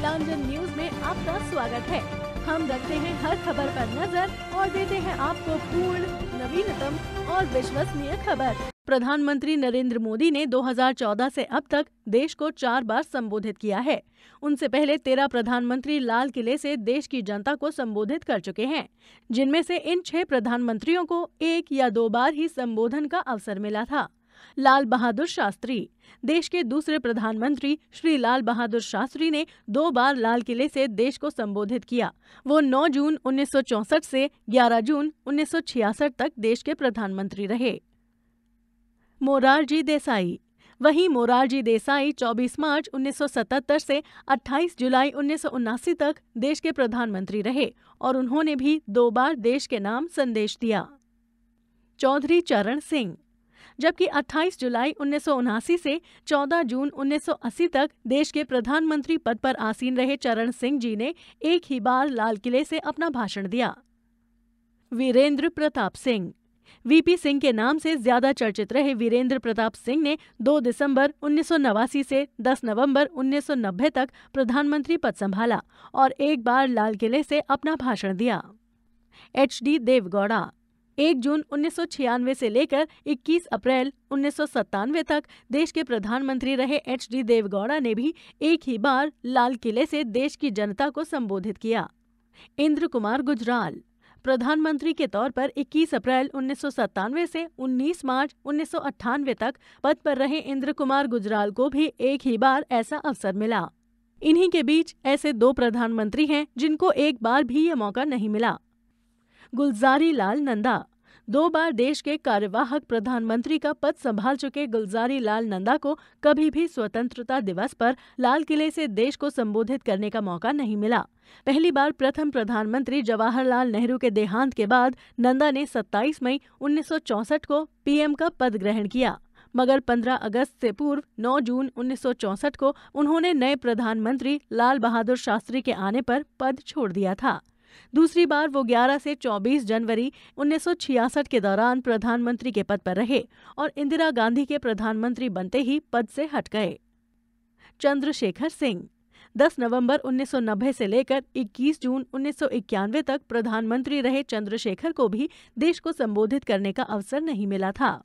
नीलांजन news में आपका स्वागत है हम रखते हैं हर खबर पर नजर और देते हैं आपको पूर्ण नवीनतम और विश्वसनीय खबर प्रधानमंत्री नरेंद्र मोदी ने 2014 से अब तक देश को चार बार संबोधित किया है उनसे पहले तेरह प्रधानमंत्री लाल किले से देश की जनता को संबोधित कर चुके हैं जिनमें से इन छह प्रधानमंत्रियों को एक या दो बार ही संबोधन का अवसर मिला था लाल बहादुर शास्त्री देश के दूसरे प्रधानमंत्री श्री लाल बहादुर शास्त्री ने दो बार लाल किले से देश को संबोधित किया वो 9 जून 1964 से 11 जून 1966 तक देश के प्रधानमंत्री रहे मोरारजी देसाई वहीं मोरारजी देसाई 24 मार्च 1977 से 28 जुलाई उन्नीस तक देश के प्रधानमंत्री रहे और उन्होंने भी दो बार देश के नाम संदेश दिया चौधरी चरण सिंह जबकि 28 जुलाई उन्नीस से 14 जून 1980 तक देश के प्रधानमंत्री पद पर आसीन रहे चरण सिंह जी ने एक ही बार लाल किले से अपना भाषण दिया वीरेंद्र प्रताप सिंह वीपी सिंह के नाम से ज्यादा चर्चित रहे वीरेंद्र प्रताप सिंह ने 2 दिसंबर उन्नीस से 10 नवंबर उन्नीस तक प्रधानमंत्री पद संभाला और एक बार लाल किले से अपना भाषण दिया एच डी देवगौड़ा 1 जून उन्नीस से लेकर 21 अप्रैल उन्नीस तक देश के प्रधानमंत्री रहे एच डी देवगौड़ा ने भी एक ही बार लाल किले से देश की जनता को संबोधित किया इंद्र कुमार गुजराल प्रधानमंत्री के तौर पर 21 अप्रैल उन्नीस से 19 मार्च उन्नीस तक पद पर रहे इंद्र कुमार गुजराल को भी एक ही बार ऐसा अवसर मिला इन्हीं के बीच ऐसे दो प्रधानमंत्री हैं जिनको एक बार भी ये मौका नहीं मिला गुलजारी लाल नंदा दो बार देश के कार्यवाहक प्रधानमंत्री का पद संभाल चुके गुलजारी लाल नंदा को कभी भी स्वतंत्रता दिवस पर लाल किले से देश को संबोधित करने का मौका नहीं मिला पहली बार प्रथम प्रधानमंत्री जवाहरलाल नेहरू के देहांत के बाद नंदा ने 27 मई 1964 को पीएम का पद ग्रहण किया मगर 15 अगस्त से पूर्व 9 जून 1964 को उन्होंने नए प्रधानमंत्री लाल बहादुर शास्त्री के आने पर पद छोड़ दिया था दूसरी बार वो 11 से 24 जनवरी 1966 के दौरान प्रधानमंत्री के पद पर रहे और इंदिरा गांधी के प्रधानमंत्री बनते ही पद से हट गए चंद्रशेखर सिंह 10 नवंबर 1990 से लेकर 21 जून उन्नीस तक प्रधानमंत्री रहे चंद्रशेखर को भी देश को संबोधित करने का अवसर नहीं मिला था